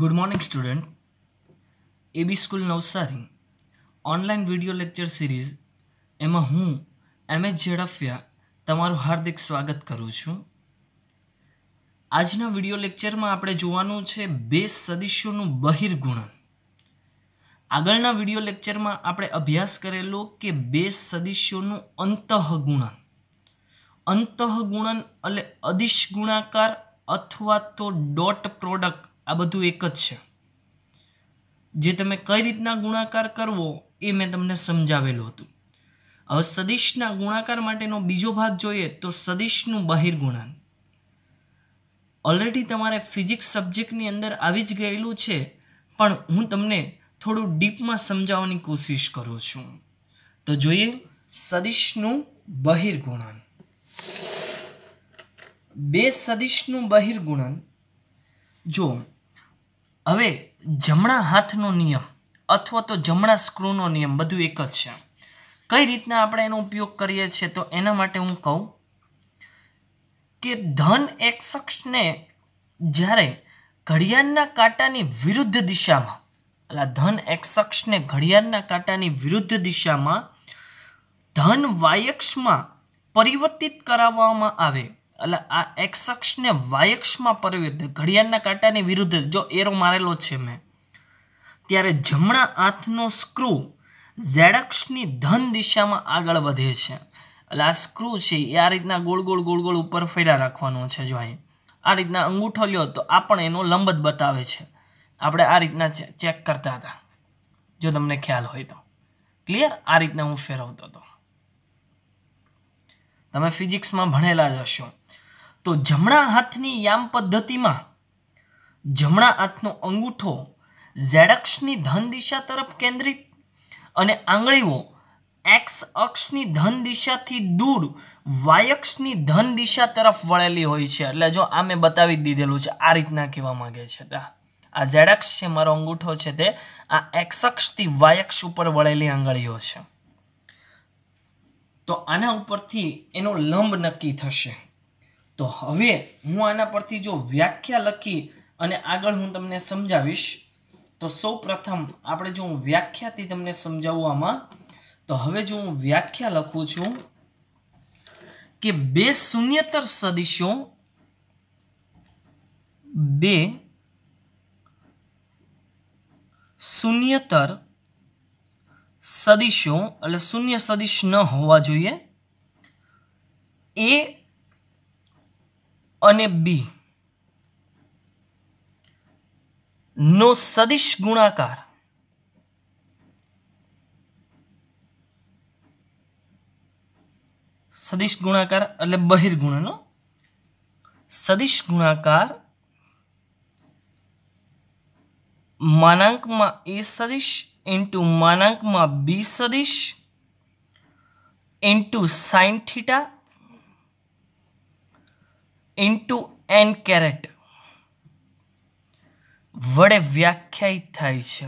good morning student AB school Navsari online video lecture series એમાં હું M S Zadafia તમારું હાર્દિક સ્વાગત કરું છું આજના વિડીયો લેક્ચરમાં આપણે જોવાનું છે બે સદીશોનું બહિર્ગુણન આગળના વિડીયો લેક્ચરમાં આપણે અભ્યાસ કરેલો કે બે સદીશોનું અંતઃગુણન અંતઃગુણન એટલે અદિશ ગુણાકાર અથવા તો ડોટ પ્રોડક્ટ આ બધું એક જ છે જે તમે કઈ રીતના ગુણાકાર કરવો એ મેં તમને સમજાવેલું હતું હવે સદિશના ગુણાકાર માટેનો બીજો ભાગ જોઈએ તો સદિશનું બહિર્ગુણાન ઓલરેડી તમારે ફિઝિક્સ સબ્જેક્ટની અંદર આવી જ ગયેલું છે પણ હું તમને થોડું ડીપમાં સમજાવવાની કોશિશ કરું છું તો જોઈએ સદિશનું બહિર્ગુણાન બે સદિશનું બહિર્ગુણન જો હવે જમણા હાથનો નિયમ અથવા તો જમણા સ્ક્રૂનો નિયમ બધું એક જ છે કઈ રીતના આપણે એનો ઉપયોગ કરીએ છીએ તો એના માટે હું કહું કે ધન એક શખ્સને જ્યારે ઘડિયાળના કાંટાની વિરુદ્ધ દિશામાં એટલે ધન એક શખ્સને ઘડિયાળના કાંટાની વિરુદ્ધ દિશામાં ધન વાયક્ષમાં પરિવર્તિત કરાવવામાં આવે એટલે આ એક્સ અક્ષને વાય અક્ષમાં પરિવર્ત ઘડિયાળના કાંટાની વિરુદ્ધ જો એરો મારેલો છે મેં ત્યારે જમણા હાથનો સ્ક્રૂ ઝેડ અક્ષની ધન દિશામાં આગળ વધે છે એટલે આ સ્ક્રૂ છે એ આ રીતના ગોળ ગોળ ગોળ ગોળ ઉપર ફેરા રાખવાનો છે જો અહીં આ રીતના અંગૂઠો લ્યો તો આ પણ એનો લંબત બતાવે છે આપણે આ રીતના ચેક કરતા હતા જો તમને ખ્યાલ હોય તો ક્લિયર આ રીતના હું ફેરવતો હતો તમે ફિઝિક્સમાં ભણેલા જ હશો તો જમણા હાથની યામ પદ્ધતિમાં જમણા હાથનો અંગૂઠો ઝેડક્ષની ધન દિશા તરફ કેન્દ્રિત અને આંગળીઓ એક્સ અક્ષની ધન દિશાથી દૂર વાયક્ષની ધન દિશા તરફ વળેલી હોય છે એટલે જો આ મેં બતાવી દીધેલું છે આ રીતના કહેવા માગે છે તા આ ઝેડક્ષ છે મારો અંગૂઠો છે તે આ એક્સક્ષથી વાયક્ષ ઉપર વળેલી આંગળીઓ છે તો આના ઉપરથી એનો લંબ નક્કી થશે તો હવે હું આના પરથી જો વ્યાખ્યા લખી અને આગળ હું તમને સમજાવીશ તો સૌ પ્રથમ આપણે જો હું વ્યાખ્યાથી તમને સમજાવવામાં તો હવે જો હું વ્યાખ્યા લખું છું કે બે શૂન્યતર સદીશો બે શૂન્યતર સદીશો એટલે શૂન્ય સદિશ ન હોવા જોઈએ એ અને બી નો સદિશ ગુણાકાર સદિશ ગુણાકાર એટલે બહિર્ગુણનો સદિશ ગુણાકાર માનાંકમાં એ સદિશ ઇન્ટુ માનાંકમાં બી સદિશ into sine theta into N caret વડે વ્યાખ્યાયિત થાય છે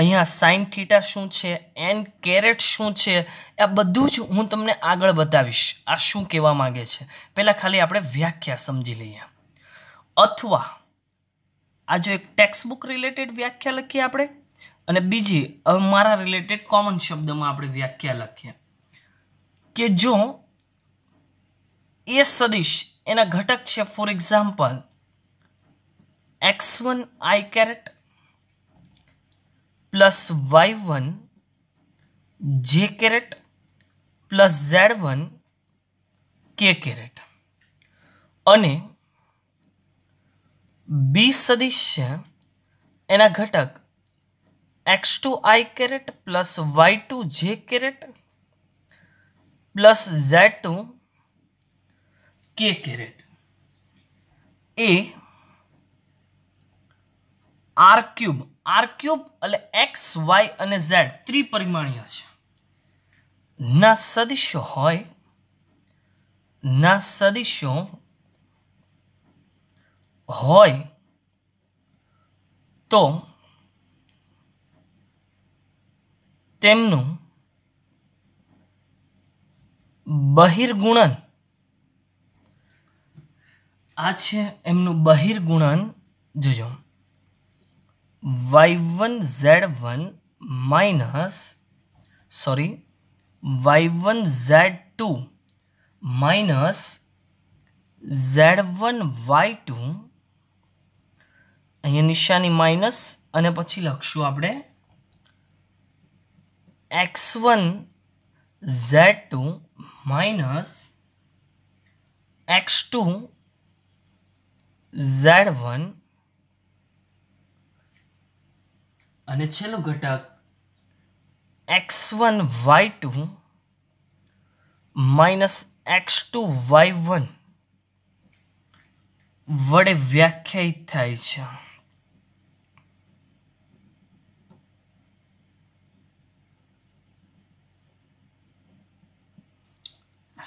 અહીંયા સાઇન થીટા શું છે એન કેરેટ શું છે આ બધું જ હું તમને આગળ બતાવીશ આ શું કહેવા માગે છે પહેલાં ખાલી આપણે વ્યાખ્યા સમજી લઈએ અથવા આ જો એક ટેક્સ્ટબુક રિલેટેડ વ્યાખ્યા લખીએ આપણે અને બીજી મારા રિલેટેડ કોમન શબ્દમાં આપણે વ્યાખ્યા લખીએ કે જો એ સદિશ એના ઘટક છે for example X one I caret plus Y one J caret plus Z one K caret અને બી સદિશ છે એના ઘટક X two I caret plus Y two J caret plus Z two K caret એ R cube R cube એટલે X Y અને Z ત્રિપરિમાણીય છે ના સદિશો હોય ના સદિશો હોય તો તેમનું બહિર્ગુણન આ છે એમનું બહિર્ગુણન જોજો Y one Z one minus sorry Y one Z two minus Z one Y two અહીંયા નિશાની માઇનસ અને પછી લખશું આપણે X one Z two minus X two Z one અને છેલ્લું ઘટક X one Y two minus X two Y one વડે વ્યાખ્યાયિત થાય છે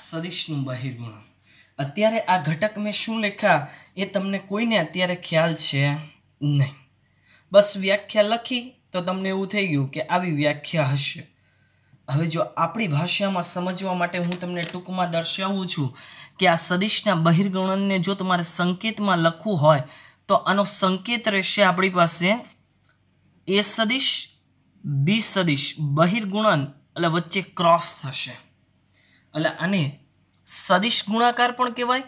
સદિશનું બહિર્ગુણ અત્યારે આ ઘટક મેં શું લખ્યા એ તમને કોઈને અત્યારે ખ્યાલ છે નહીં બસ વ્યાખ્યા લખી તો તમને એવું થઈ ગયું કે આવી વ્યાખ્યા હશે હવે જો આપણી ભાષામાં સમજવા માટે હું તમને ટૂંકમાં દર્શાવું છું કે આ સદિશના બહિર્ગુણનને જો તમારે સંકેતમાં લખવું હોય તો આનો સંકેત રહેશે આપણી પાસે એ સદિશ બી સદિશ બહિર્ગુણન એટલે વચ્ચે ક્રોસ થશે એટલે આને સદિશ ગુણાકાર પણ કહેવાય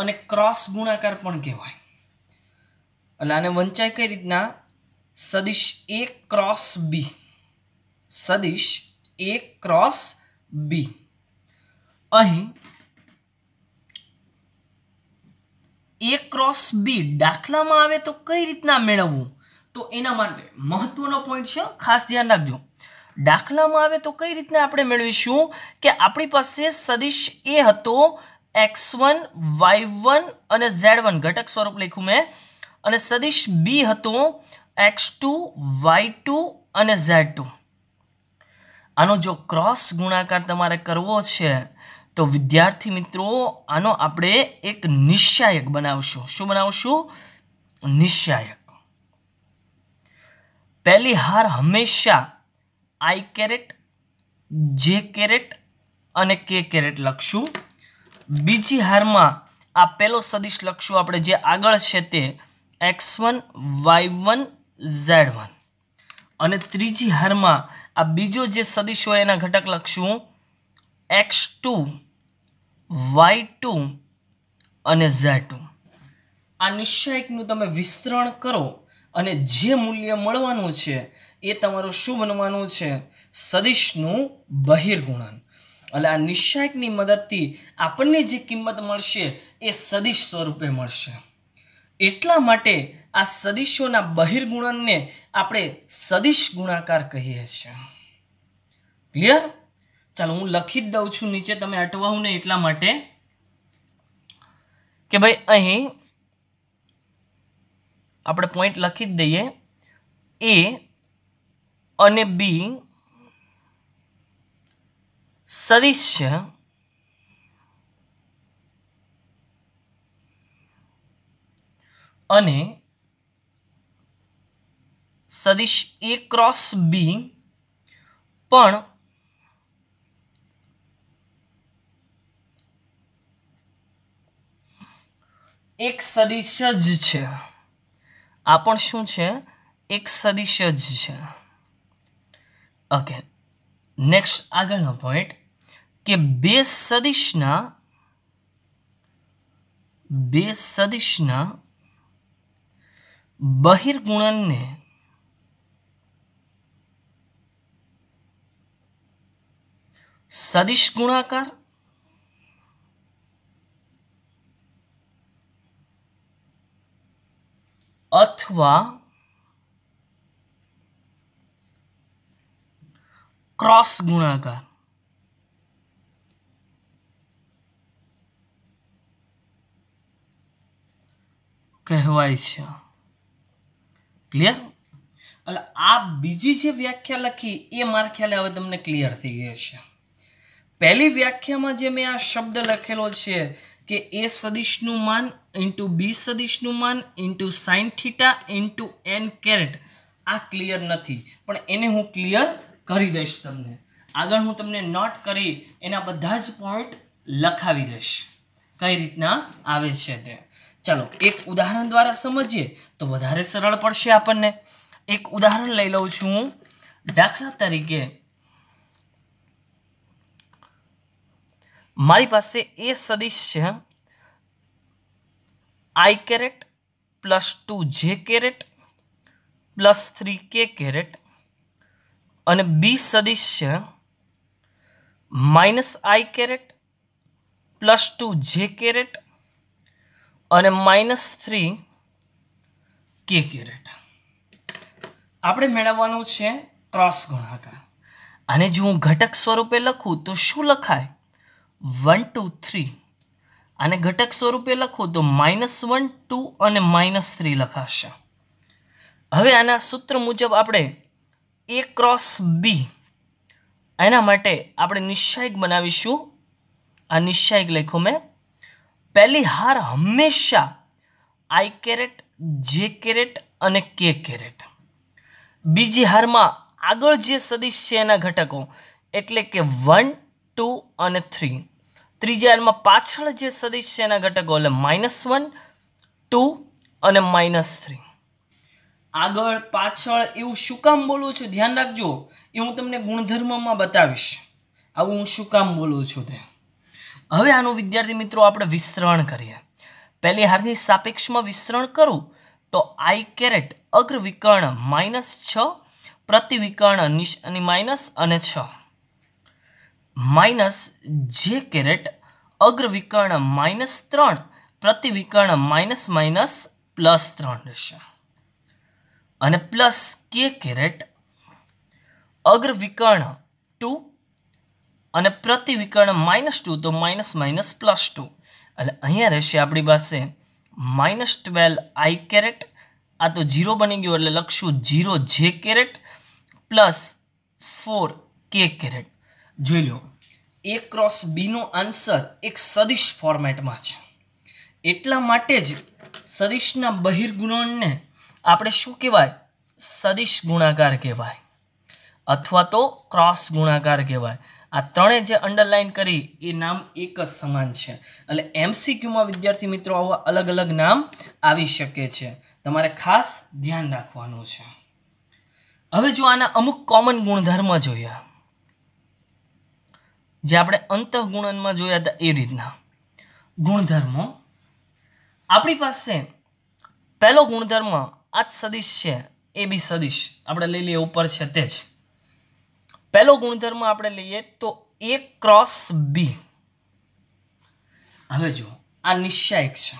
અને ક્રોસ ગુણાકાર પણ કહેવાય એટલે આને વંચાય કઈ રીતના સદિશ એ ક્રોસ બી સદિશ એ ક્રોસ બી અહીં એ ક્રોસ બી દાખલામાં આવે તો કઈ રીતના મેળવવું તો એના માટે મહત્વનો પોઈન્ટ છે ખાસ ધ્યાન રાખજો દાખલામાં આવે તો કઈ રીતના આપણે મેળવીશું કે આપણી પાસે સદિશ એ હતો એક્સ વન વાય વન અને ઝેડ વન ઘટક સ્વરૂપ લખ્યું મેં અને સદિશ બી હતો એક્સ ટુ વાય ટુ અને ઝેડ ટુ આનો જો ક્રોસ ગુણાકાર તમારે કરવો છે તો વિદ્યાર્થી મિત્રો આનો આપણે એક નિશ્ચાયક બનાવશું શું બનાવશું નિશ્ચાયક પહેલી હાર હંમેશા આઈ કેરેટ જે કેરેટ અને કે કેરેટ લખશું બીજી હારમાં આ પહેલો સદિશ લખશું આપણે જે આગળ છે તે X one Y one Z one અને ત્રીજી હારમાં આ બીજો જે સદિશ હોય એના ઘટક લખશું એક્સ ટુ વાય ટુ અને ઝેડ ટુ આ નિશ્ચયકનું તમે વિસ્તરણ કરો અને જે મૂલ્ય મળવાનું છે એ તમારું શું બનવાનું છે સદિશનું બહિર્ગુણન એટલે આ નિશાકની મદદથી આપણને જે કિંમત મળશે એ સદિશ સ્વરૂપે મળશે એટલા માટે આ સદિશોના બહિર્ગુણનને આપણે સદિશ ગુણાકાર કહીએ છીએ ક્લિયર ચાલો હું લખી જ દઉં છું નીચે તમે અટવાવું ને એટલા માટે કે ભાઈ અહીં આપણે પોઈન્ટ લખી જ દઈએ એ અને બી સદિશ અને સદિશ એ ક્રોસ બી પણ એક સદિશ જ છે આ પણ શું છે એક સદિશ જ છે ઓકે નેક્સ્ટ આગળનો પોઈન્ટ કે બે સદિશના બે સદિશના બહિર્ગુણનને સદિશ ગુણાકાર અથવા ક્રોસ ગુણાકાર કહેવાય છે ક્લિયર એટલે આ બીજી જે વ્યાખ્યા લખી એ મારા ખ્યાલે હવે તમને ક્લિયર થઈ ગઈ છે પહેલી વ્યાખ્યામાં જે મેં આ શબ્દ લખેલો છે કે એ સદિશનું માન ઇન્ટુ બી સદિશનું માન into sine theta into N caret આ ક્લિયર નથી પણ એને હું ક્લિયર કરી દઈશ તમને આગળ હું તમને નોટ કરી એના બધા જ પોઈન્ટ લખાવી દઈશ કઈ રીતના આવે છે તે ચાલો એક ઉદાહરણ દ્વારા સમજીએ તો વધારે સરળ પડશે આપણને એક ઉદાહરણ લઈ લઉં છું દાખલા તરીકે મારી પાસે એ સદિશ છે I caret plus two J caret plus three K caret અને બી સદિશ છે minus I caret plus two J caret અને માઇનસ થ્રી કે કેરેટ આપણે મેળવવાનું છે ક્રોસ ગુણાકાર અને જો હું ઘટક સ્વરૂપે લખું તો શું લખાય વન ટુ થ્રી અને ઘટક સ્વરૂપે લખું તો માઇનસ વન ટુ અને માઇનસ થ્રી લખાશે હવે આના સૂત્ર મુજબ આપણે એ ક્રોસ બી એના માટે આપણે નિશ્ચાયક બનાવીશું આ નિશ્ચાયક લખ્યું મેં પહેલી હાર હંમેશા આઈ કેરેટ જે કેરેટ અને કે કેરેટ બીજી હારમાં આગળ જે સદીશ છે એના ઘટકો એટલે કે વન ટુ અને થ્રી ત્રીજી હારમાં પાછળ જે સદીશ છે એના ઘટકો એટલે માઇનસ વન ટુ અને માઇનસ થ્રી આગળ પાછળ એવું શું કામ બોલું છું ધ્યાન રાખજો એ હું તમને ગુણધર્મમાં બતાવીશ આવું હું શું કામ બોલું છું તે હવે આનું વિદ્યાર્થી મિત્રો આપણે વિસ્તરણ કરીએ પહેલી હારથી સાપેક્ષમાં વિસ્તરણ કરું તો આઈ કેરેટ અગ્રવિકર્ણ માઇનસ છ પ્રતિવિકર્ણ નિશ માઇનસ અને છ માઇનસ જે કેરેટ અગ્રવિકર્ણ માઇનસ ત્રણ પ્રતિવિકર્ણ માઇનસ માઇનસ પ્લસ ત્રણ રહેશે અને પ્લસ કે કેરેટ અગ્રવિકર્ણ ટુ અને પ્રતિવિકર્ણ માઇનસ ટુ તો માઇનસ માઇનસ પ્લસ ટુ એટલે અહીંયા રહેશે આપણી પાસે માઇનસ ટ્વેલ્વ આઈ કેરેટ આ તો જીરો બની ગયો એટલે લખશું zero J caret plus four K caret જોઈ લો એ ક્રોસ બીનો આન્સર એક સદિશ ફોર્મેટમાં છે એટલા માટે જ સદિશના બહિર્ગુણને આપણે શું કહેવાય સદિશ ગુણાકાર કહેવાય અથવા તો ક્રોસ ગુણાકાર કહેવાય આ ત્રણે જે અંડરલાઇન કરી એ નામ એક જ સમાન છે એટલે એમસીક્યુમાં વિદ્યાર્થી મિત્રો આવા અલગ અલગ નામ આવી શકે છે તમારે ખાસ ધ્યાન રાખવાનું છે હવે જો આના અમુક કોમન ગુણધર્મ જોઈએ જે આપણે અંતઃગુણનમાં જોયા હતા એ રીતના ગુણધર્મો આપણી પાસે પહેલો ગુણધર્મ આ જ સદિશ છે એ બી સદિશ આપણે લઈ લઈએ ઉપર છે તે જ પહેલો ગુણધર્મ આપણે લઈએ તો એ ક્રોસ બી હવે જો આ નિશ્ચાયક છે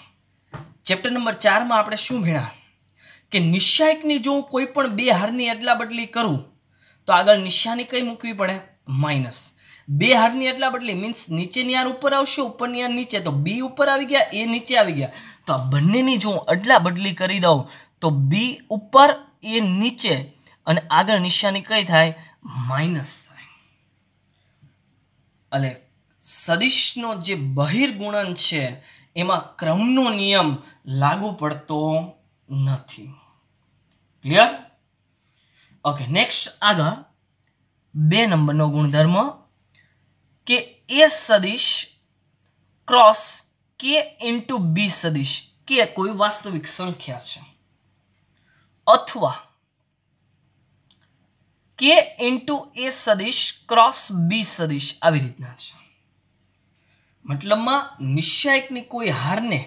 ચેપ્ટર નંબર ચારમાં આપણે શું ભણ્યા કે નિશ્ચાયકની જો હું કોઈ પણ બે હારની અદલા બદલી કરું તો આગળ નિશાની કઈ મૂકવી પડે માઇનસ બે હારની અદલા બદલી મીન્સ નીચેની આર ઉપર આવશે ઉપરની આર નીચે તો બી ઉપર આવી ગયા એ નીચે આવી ગયા તો આ બંનેની જો હું અદલા બદલી કરી દઉં તો બી ઉપર એ નીચે અને આગળ નિશાની કઈ થાય માઇનસ થાય એટલે સદિશનો જે બહિર્ગુણન છે એમાં ક્રમનો નિયમ લાગુ પડતો નથી ક્લિયર ઓકે નેક્સ્ટ આગળ બે નંબરનો ગુણધર્મ કે એ સદિશ ક્રોસ કે ઇન્ટુ બી સદિશ કે કોઈ વાસ્તવિક સંખ્યા છે અથવા કે ઇન્ટુ એ સદિશ ક્રોસ બી સદિશ આવી રીતના છે મતલબમાં નિશ્ચાયકની કોઈ હારને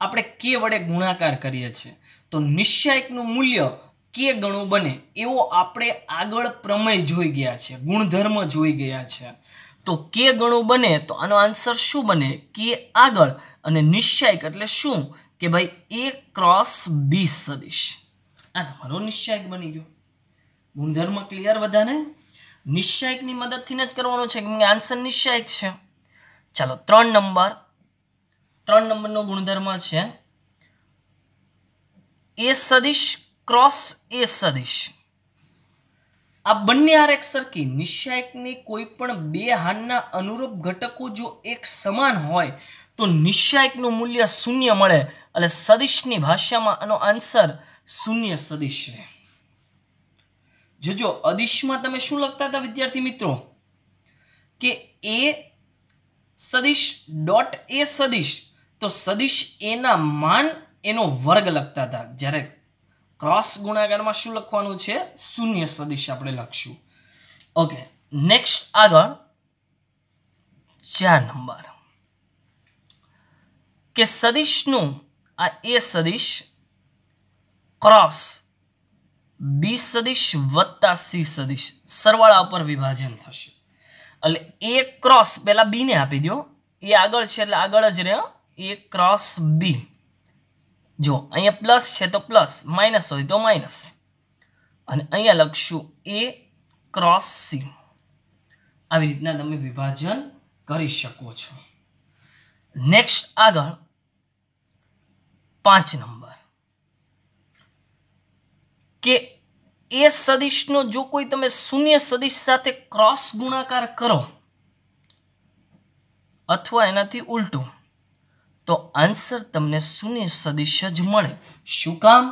આપણે કે વડે ગુણાકાર કરીએ છીએ તો નિશ્ચાયકનું મૂલ્ય કે ગણું બને એવો આપણે આગળ પ્રમેય જોઈ ગયા છે ગુણધર્મ જોઈ ગયા છે તો કે ગણું બને તો આનો આન્સર શું બને કે આગળ અને નિશ્ચાયક એટલે શું કે ભાઈ એ ક્રોસ બી સદિશ આ તમારો નિશ્ચાયક બની ગયો ગુણધર્મ ક્લિયર બધાને નિશ્ચાયકની મદદથી જ કરવાનો છે કેમ કે આન્સર નિશ્ચાયક છે ચાલો ત્રણ નંબર ત્રણ નંબરનો ગુણધર્મ છે એ સદિશ ક્રોસ એ સદિશ આ બંને આરેક સરખી નિશ્ચાયકની કોઈ પણ બે હાનના અનુરૂપ ઘટકો જો એક સમાન હોય તો નિશ્ચાયકનું મૂલ્ય શૂન્ય મળે એટલે સદિશની ભાષામાં આનો આન્સર શૂન્ય સદિશને જોજો અદિશમાં તમે શું લખતા હતા વિદ્યાર્થી મિત્રો કે એ સદિશ ડોટ એ સદિશ તો સદિશ એના માન એનો વર્ગ લખતા હતા જ્યારે ક્રોસ ગુણાકારમાં શું લખવાનું છે શૂન્ય સદિશ આપણે લખશું ઓકે નેક્સ્ટ આગળ ચાર નંબર કે સદિશનું આ એ સદિશ ક્રોસ બી સદિશ વત્તા સી સદીશ સરવાળા ઉપર વિભાજન થશે એટલે એ ક્રોસ પહેલાં બીને આપી દો એ આગળ છે એટલે આગળ જ રહ્યો એ ક્રોસ બી જો અહીંયા પ્લસ છે તો પ્લસ માઇનસ હોય તો માઇનસ અને અહીંયા લખશું એ ક્રોસ સી આવી રીતના તમે વિભાજન કરી શકો છો નેક્સ્ટ આગળ પાંચ નંબર કે એ સદિશનો જો કોઈ તમે શૂન્ય સદિશ સાથે ક્રોસ ગુણાકાર કરો અથવા એનાથી ઉલટું તો આન્સર તમને શૂન્ય સદિશ જ મળે શું કામ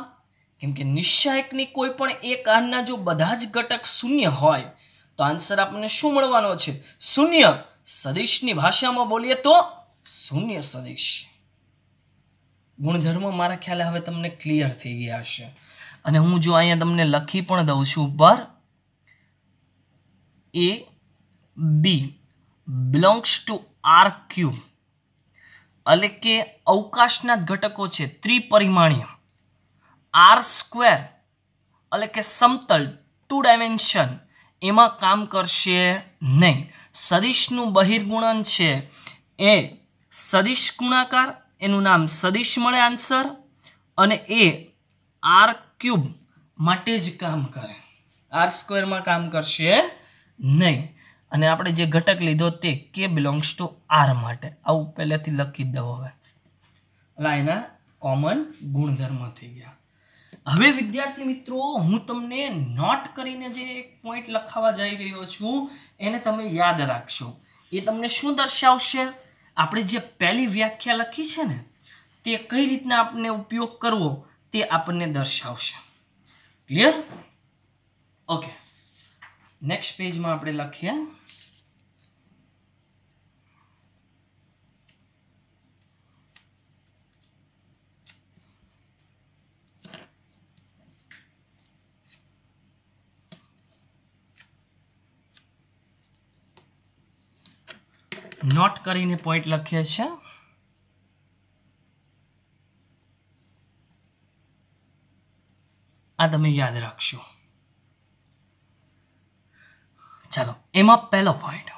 કેમ કે નિશ્ચાયકની કોઈ પણ એક આના જો બધા જ ઘટક શૂન્ય હોય તો આન્સર આપણને શું મળવાનો છે શૂન્ય સદિશની ભાષામાં બોલીએ તો શૂન્ય સદિશ ગુણધર્મ મારા ખ્યાલે હવે તમને ક્લિયર થઈ ગયા હશે અને હું જો અહીંયા તમને લખી પણ દઉં છું પર A B belongs to R cube એટલે કે અવકાશના ઘટકો છે ત્રિપરિમાણીય આર સ્ક્વેર એટલે કે સમતલ ટુ ડાયમેન્શન એમાં કામ કરશે નહીં સદિશનું બહિર્ગુણન છે એ સદિશ ગુણાકાર એનું નામ સદિશ મળે આન્સર અને એ આર ક્યુબ માટે જ કામ કરે આર સ્ક્વેરમાં કામ કરશે નહીં અને આપણે જે ઘટક લીધો તે કે બિલોંગ્સ ટુ આર માટે આવું પહેલેથી લખી દઉં હવે એટલે એના કોમન ગુણધર્મ થઈ ગયા હવે વિદ્યાર્થી મિત્રો હું તમને નોટ કરીને જે એક પોઈન્ટ લખાવા જઈ રહ્યો છું એને તમે યાદ રાખશો એ તમને શું દર્શાવશે આપણે જે પહેલી વ્યાખ્યા લખી છે ને તે કઈ રીતના આપણે ઉપયોગ કરવો તે આપણને દર્શાવશે ક્લિયર ઓકે નેક્સ્ટ પેજમાં આપણે લખીએ નોટ કરીને પોઈન્ટ લખીએ છીએ આ તમે યાદ રાખશો ચાલો એમાં પહેલો પોઈન્ટ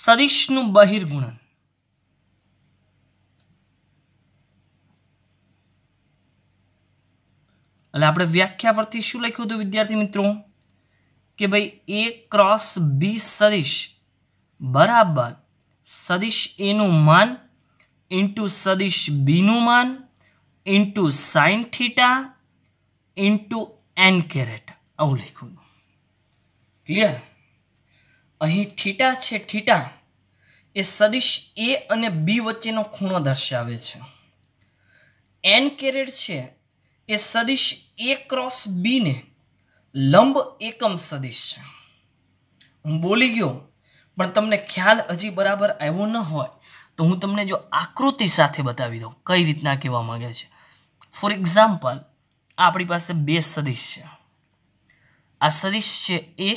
સદીશનું બહિર્ગુણન એટલે આપણે વ્યાખ્યા પરથી શું લખ્યું હતું વિદ્યાર્થી મિત્રો કે ભાઈ એ ક્રોસ બી સદીશ બરાબર સદીશ એનું માન ઇન્ટુ સદીશ બીનું માન into sine theta into N caret આવું લખ્યું ક્લિયર અહીં થીટા છે થીટા એ સદિશ એ અને બી વચ્ચેનો ખૂણો દર્શાવે છે એન કેરેટ છે એ સદિશ એ ક્રોસ બીને લંબ એકમ સદિશ છે હું બોલી ગયો પણ તમને ખ્યાલ હજી બરાબર આવ્યો ન હોય તો હું તમને જો આકૃતિ સાથે બતાવી દઉં કઈ રીતના કહેવા માગે છે ફોર એક્ઝામ્પલ આપણી પાસે બે સદીશ છે આ સદીશ છે એ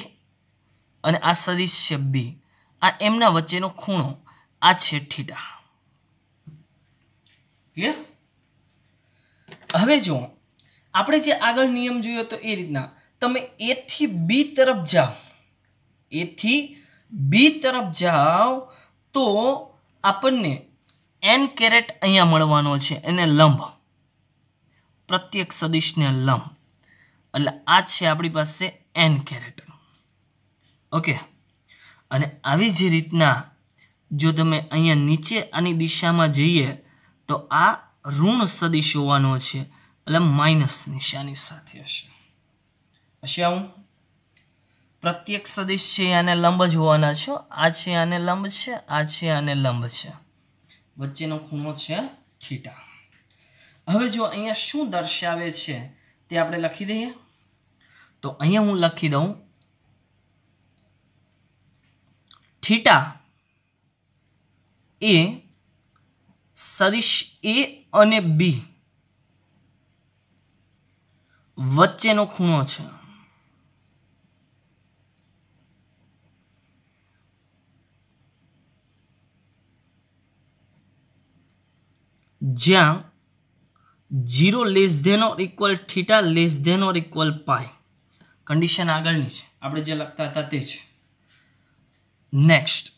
અને આ સદીશ છે બી આ એમના વચ્ચેનો ખૂણો આ છે થીટા ક્લિયર હવે જો આપણે જે આગળ નિયમ જોયો તો એ રીતના તમે એથી બી તરફ જાઓ એથી બી તરફ જાઓ તો આપણને એન કેરેટ અહીંયા મળવાનો છે એને લંબ પ્રત્યેક સદિશને લંબ એટલે આ છે આપણી પાસે એન કેરેટ ઓકે અને આવી જ રીતના જો તમે અહીંયા નીચે આની દિશામાં જઈએ તો આ ઋણ સદિશ હોવાનો છે એટલે માઇનસ નિશાની સાથે હશે હશે આવું પ્રત્યેક સદિશ છે આને લંબ જ હોવાના છો આ છે આને લંબ છે આ છે આને લંબ છે વચ્ચેનો ખૂણો છે થીટા હવે જો અહીંયા શું દર્શાવે છે તે આપણે લખી દઈએ તો અહીંયા હું લખી દઉં થીટા એ સદિશ એ અને બી વચ્ચેનો ખૂણો છે જ્યાં zero less than or equal theta less than or equal pi condition આગળની છે આપણે જે લખતા હતા તે છે નેક્સ્ટ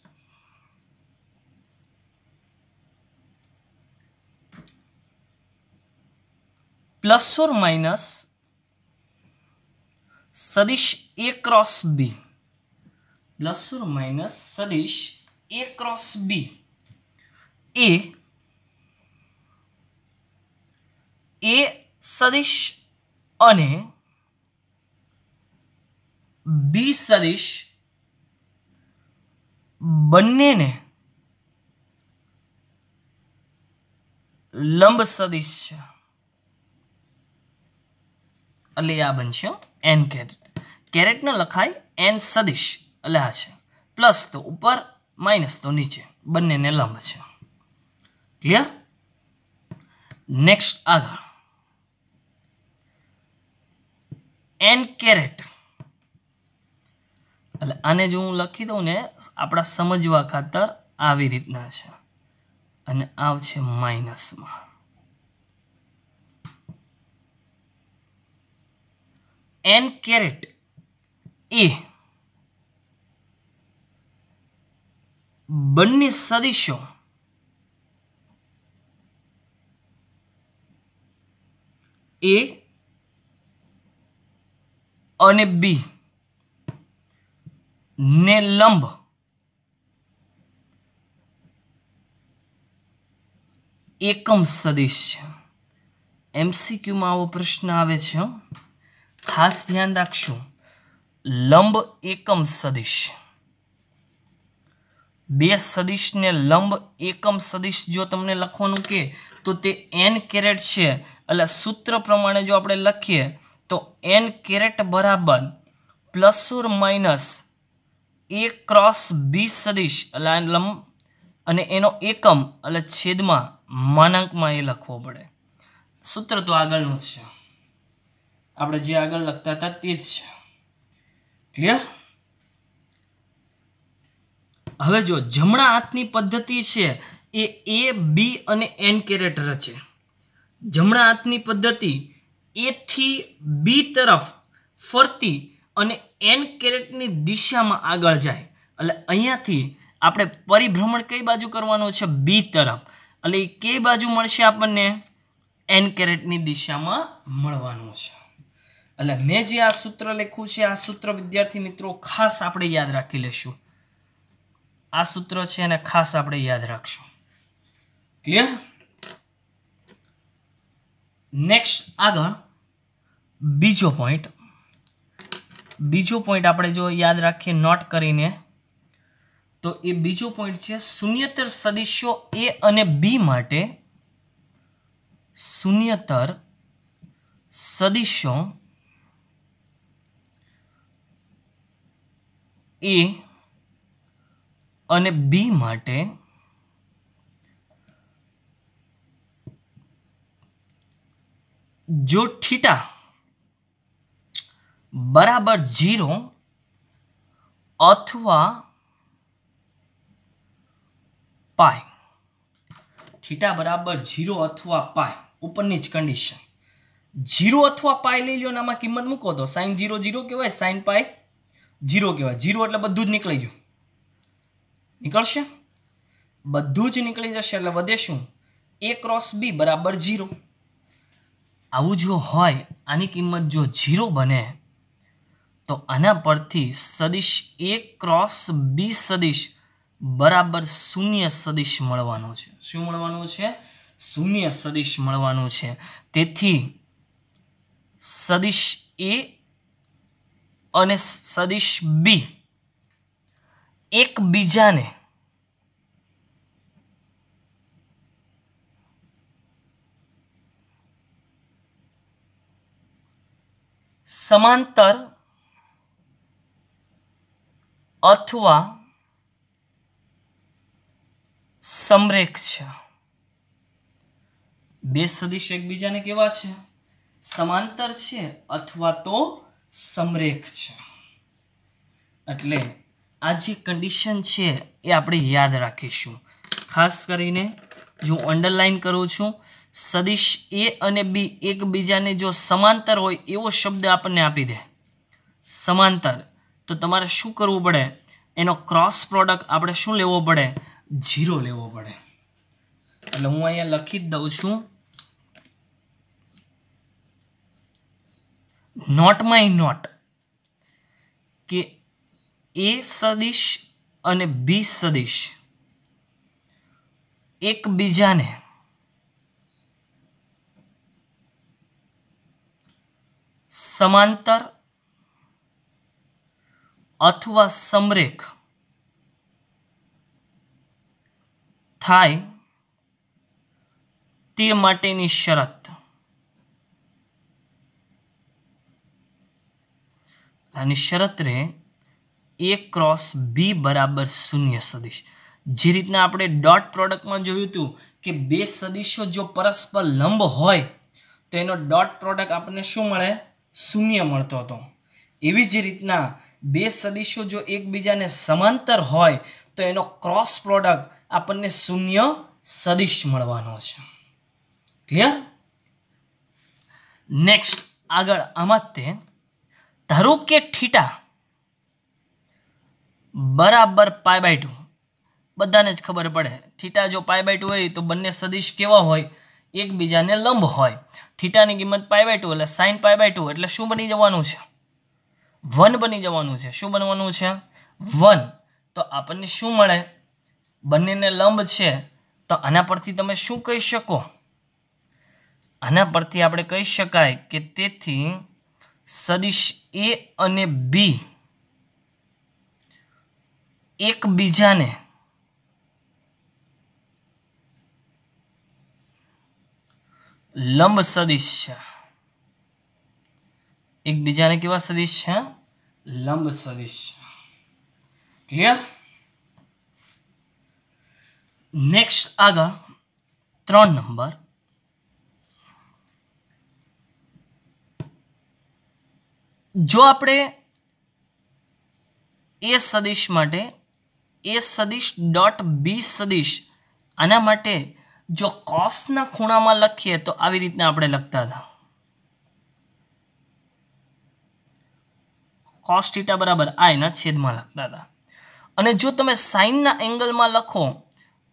પ્લસ ઓર માઇનસ સદીશ A cross B plus or minus સદીશ એ ક્રોસ બી એ એ સદિશ અને બી સદિશ બંનેને લંબ સદિશ છે એટલે આ બનશે એન કેરેટ કેરેટને લખાય એન સદિશ એટલે આ છે પ્લસ તો ઉપર માઇનસ તો નીચે બંનેને લંબ છે ક્લિયર નેક્સ્ટ આગળ એન કેરેટ એટલે આને જો હું લખી દઉં ને આપણા સમજવા ખાતર આવી રીતના છે અને આવ છે માઇનસમાં એન કેરેટ એ બંને સદીશો એ અને બી ને લંબ એકમ સદિશ એમસીક્યુમાં આવો પ્રશ્ન આવે છે ખાસ ધ્યાન રાખશું લંબ એકમ સદિશ બે સદિશને લંબ એકમ સદિશ જો તમને લખવાનું કે તો તે એન કેરેટ છે એટલે સૂત્ર પ્રમાણે જો આપણે લખીએ તો એન કેરેટ બરાબર plus or minus A cross B સદીશ એટલે લંબ અને એનો એકમ એટલે છેદમાં માનાંકમાં એ લખવો પડે સૂત્ર તો આગળનું છે આપણે જે આગળ લખતા હતા તે જ છે ક્લિયર હવે જો જમણા હાથની પદ્ધતિ છે એ એ બી અને એન કેરેટ રચે જમણા હાથની પદ્ધતિ એથી બી તરફ ફરતી અને એન કેરેટની દિશામાં આગળ જાય એટલે અહીંયાથી આપણે પરિભ્રમણ કઈ બાજુ કરવાનું છે બી તરફ એટલે એ કઈ બાજુ મળશે આપણને એન કેરેટની દિશામાં મળવાનું છે એટલે મેં જે આ સૂત્ર લખ્યું છે આ સૂત્ર વિદ્યાર્થી મિત્રો ખાસ આપણે યાદ રાખી લેશું આ સૂત્ર છે એને ખાસ આપણે યાદ રાખશું ક્લિયર નેક્સ્ટ આગળ બીજો પોઈન્ટ બીજો પોઈન્ટ આપણે જો યાદ રાખીએ નોટ કરીને તો એ બીજો પોઈન્ટ છે શૂન્યતર સદસ્યો એ અને બી માટે શૂન્યતર સદસ્યો એ અને બી માટે જો થીટા બરાબર જીરો અથવા પાય થીટા બરાબર જીરો અથવા પાય ઉપરની જ કન્ડિશન જીરો અથવા પાય લઈ લ્યો ને આમાં કિંમત મૂકો તો સાઇન જીરો ઝીરો કહેવાય સાઇન પાય જીરો કહેવાય જીરો એટલે બધું જ નીકળી ગયું નીકળશે બધું જ નીકળી જશે એટલે વધે શું એ ક્રોસ બી બરાબર જીરો આવું જો હોય આની કિંમત જો જીરો બને તો આના પરથી સદિશ એ ક્રોસ બી સદિશ બરાબર શૂન્ય સદિશ મળવાનો છે શું મળવાનું છે શૂન્ય સદિશ મળવાનું છે તેથી સદિશ એ અને સદિશ બી એકબીજાને સમાંતર અથવા સમરેખ છે બે સદિશ એકબીજાને કેવા છે સમાંતર છે અથવા તો સમરેખ છે એટલે આ જે કન્ડિશન છે એ આપણે યાદ રાખીશું ખાસ કરીને જો અંડરલાઈન કરું છું સદિશ એ અને બી એકબીજાને જો સમાંતર હોય એવો શબ્દ આપણને આપી દે સમાંતર તો તમારે શું કરવું પડે એનો ક્રોસ પ્રોડક્ટ આપણે શું લેવો પડે જીરો લેવો પડે એટલે હું અહીંયા લખી જ દઉં છું નોટ માય નોટ કે એ સદિશ અને બી સદિશ એકબીજાને સમાંતર અથવા સમરેખ થાય તે માટેની શરત આની શરત રહે એ ક્રોસ બી બરાબર શૂન્ય સદીશ જે રીતના આપણે ડોટ પ્રોડક્ટમાં જોયું હતું કે બે સદીશો જો પરસ્પર લંબ હોય તો એનો ડોટ પ્રોડક્ટ આપણને શું મળે શૂન્ય મળતો હતો એવી જ રીતના બે સદિશો જો એકબીજાને સમાંતર હોય તો એનો ક્રોસ પ્રોડક્ટ આપણને શૂન્ય સદિશ મળવાનો છે ક્લિયર નેક્સ્ટ આગળ આમાં તે ધારો કે ઠીટા બરાબર પાય બાય ટુ બધાને જ ખબર પડે ઠીટા જો પાય બાય ટુ હોય તો બંને સદિશ કેવા હોય એકબીજાને લંબ હોય ઠીટાની કિંમત પાય બાય ટુ એટલે સાઇન પાય બાય ટુ એટલે શું બની જવાનું છે વન બની જવાનું છે શું બનવાનું છે વન તો આપણને શું મળે બંનેને લંબ છે તો આના પરથી તમે શું કહી શકો આના પરથી આપણે કહી શકાય કે તેથી સદિશ એ અને બી એકબીજાને લંબ સદિશ છે એક બીજાને કેવા સદિશ છે લંબ સદિશ ક્લિયર નેક્સ્ટ આગળ ત્રણ નંબર જો આપણે એ સદિશ માટે એ સદિશ ડોટ બી સદિશ આના માટે જો કોસના ખૂણામાં લખીએ તો આવી રીતના આપણે લખતા હતા કોસ થીટા બરાબર આ એના છેદમાં લખતા હતા અને જો તમે સાઇનના એંગલમાં લખો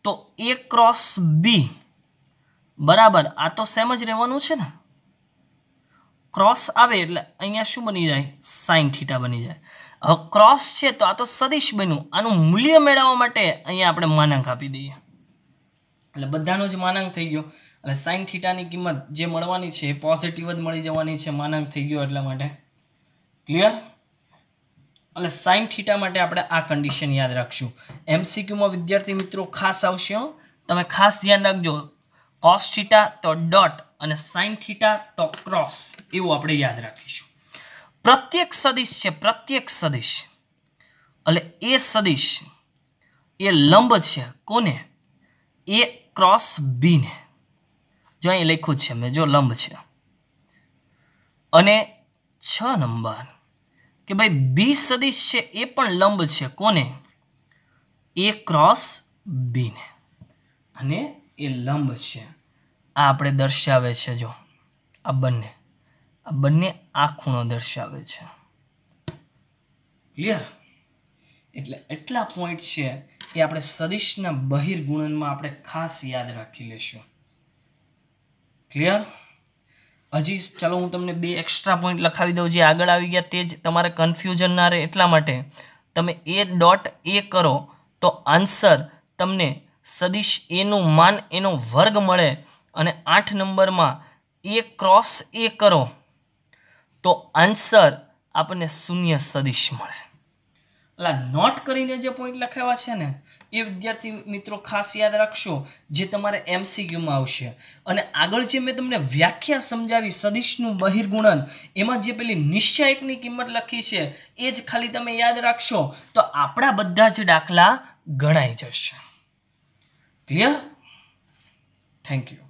તો એ ક્રોસ બી બરાબર આ તો સેમ જ રહેવાનું છે ને ક્રોસ આવે એટલે અહીંયા શું બની જાય સાઇન થીટા બની જાય હવે ક્રોસ છે તો આ તો સદીશ બન્યું આનું મૂલ્ય મેળવવા માટે અહીંયા આપણે માનાંક આપી દઈએ એટલે બધાનો જ માનાંક થઈ ગયો અને સાઇન થીટાની કિંમત જે મળવાની છે એ પોઝિટિવ જ મળી જવાની છે માનાંક થઈ ગયો એટલા માટે ક્લિયર એટલે સાઇન થીટા માટે આપણે આ કન્ડિશન યાદ રાખશું એમસીક્યુમાં વિદ્યાર્થી મિત્રો ખાસ આવશે તમે ખાસ ધ્યાન રાખજો કોસ થીટા તો ડોટ અને સાઇન થીટા તો ક્રોસ એવું આપણે યાદ રાખીશું પ્રત્યેક સદિશ છે પ્રત્યેક સદિશ એટલે એ સદિશ એ લંબ છે કોને એ ક્રોસ બીને જો અહીં લખ્યું છે મેં જો લંબ છે અને છ નંબર કે ભાઈ બી સદિશ છે એ પણ લંબ છે કોને એ ક્રોસ બીને અને એ લંબ છે આ આપણે દર્શાવે છે જો આ બંને આ બંને આ ખૂણો દર્શાવે છે ક્લિયર એટલે એટલા પોઈન્ટ છે એ આપણે સદિશના બહિર્ગુણનમાં આપણે ખાસ યાદ રાખી લેશું ક્લિયર હજી ચાલો હું તમને બે એક્સ્ટ્રા પોઈન્ટ લખાવી દઉં જે આગળ આવી ગયા તે જ તમારે કન્ફ્યુઝન ના રહે એટલા માટે તમે એ ડોટ એ કરો તો આન્સર તમને સદીશ એનું માન એનો વર્ગ મળે અને આઠ નંબરમાં એ ક્રોસ એ કરો તો આન્સર આપણને શૂન્ય સદીશ મળે એટલે નોટ કરીને જે પોઈન્ટ લખાવ્યા છે ને એ વિદ્યાર્થી મિત્રો ખાસ યાદ રાખશો જે તમારે એમસીક્યુમાં આવશે અને આગળ જે મેં તમને વ્યાખ્યા સમજાવી સદિશનું બહિર્ગુણન એમાં જે પેલી નિશ્ચયકની કિંમત લખી છે એ જ ખાલી તમે યાદ રાખશો તો આપણા બધા જ દાખલા ગણાઈ જશે ક્લિયર થેન્ક યુ